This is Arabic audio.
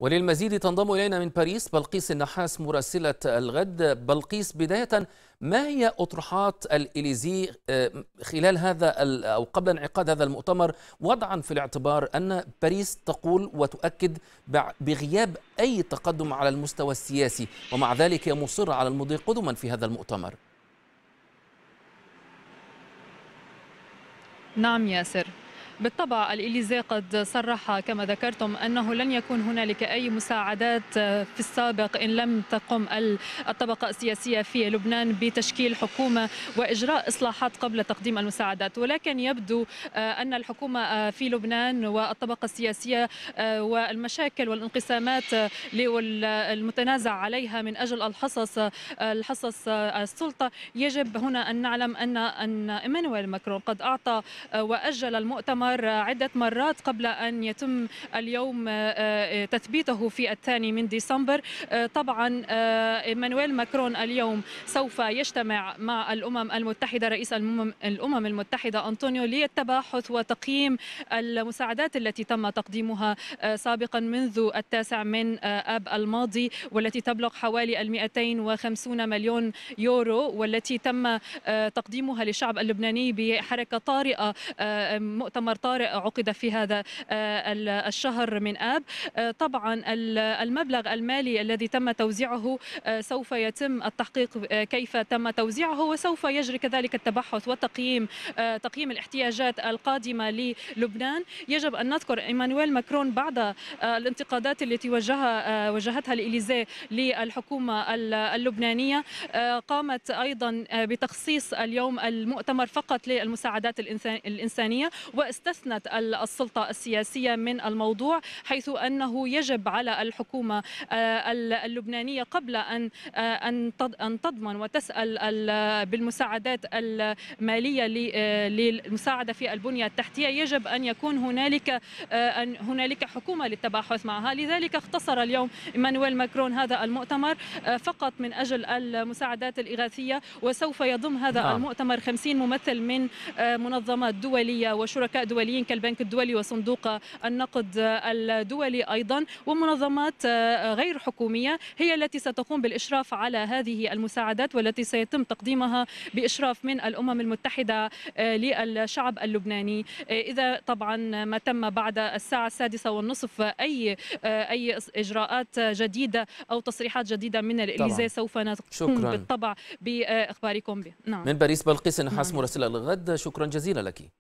وللمزيد تنضم إلينا من باريس بلقيس النحاس مراسلة الغد بلقيس بداية ما هي أطروحات الإليزي آه، خلال هذا أو قبل انعقاد هذا المؤتمر وضعا في الاعتبار أن باريس تقول وتؤكد بغياب أي تقدم على المستوى السياسي ومع ذلك هي مصرة على المضي قدما في هذا المؤتمر نعم ياسر بالطبع الإليزي قد صرح كما ذكرتم أنه لن يكون هنالك أي مساعدات في السابق إن لم تقم الطبقة السياسية في لبنان بتشكيل حكومة وإجراء إصلاحات قبل تقديم المساعدات ولكن يبدو أن الحكومة في لبنان والطبقة السياسية والمشاكل والانقسامات المتنازع عليها من أجل الحصص الحصص السلطة يجب هنا أن نعلم أن أن إيمانويل ماكرون قد أعطى وأجل المؤتمر النهار عدة مرات قبل أن يتم اليوم آه، آه، تثبيته في الثاني من ديسمبر آه، طبعا إيمانويل ماكرون اليوم سوف يجتمع مع الأمم المتحدة رئيس الأمم المتحدة أنطونيو للتباحث وتقييم المساعدات التي تم تقديمها سابقا منذ التاسع من آب الماضي والتي تبلغ حوالي ال 250 مليون يورو والتي تم تقديمها للشعب اللبناني بحركة طارئة مؤتمر طارئ عقد في هذا آه، الشهر من آب آه، طبعا المبلغ المالي الذي تم توزيعه آه، سوف يتم التحقيق كيف تم توزيعه وسوف يجري كذلك التبحث وتقييم تقييم الاحتياجات القادمة للبنان يجب أن نذكر إيمانويل ماكرون بعد الانتقادات التي وجهها وجهتها الإليزي للحكومة اللبنانية قامت أيضا بتخصيص اليوم المؤتمر فقط للمساعدات الإنسانية واستثنى استثنت السلطة السياسية من الموضوع حيث أنه يجب على الحكومة آه، اللبنانية قبل أن آه، أن تضمن وتسأل بالمساعدات المالية آه، للمساعدة في البنية التحتية يجب أن يكون هنالك أن هنالك حكومة للتباحث معها لذلك اختصر اليوم إيمانويل ماكرون هذا المؤتمر فقط من أجل المساعدات الإغاثية وسوف يضم هذا نعم. المؤتمر 50 ممثل من منظمات دولية وشركاء دوليين كالبنك الدولي وصندوق النقد الدولي ايضا ومنظمات غير حكوميه هي التي ستقوم بالاشراف على هذه المساعدات والتي سيتم تقديمها باشراف من الامم المتحده للشعب اللبناني اذا طبعا ما تم بعد الساعه السادسه والنصف اي اي اجراءات جديده او تصريحات جديده من الاليزي سوف نقوم بالطبع باخباركم به نعم. من باريس بلقيس نحاس نعم. مراسله الغد شكرا جزيلا لك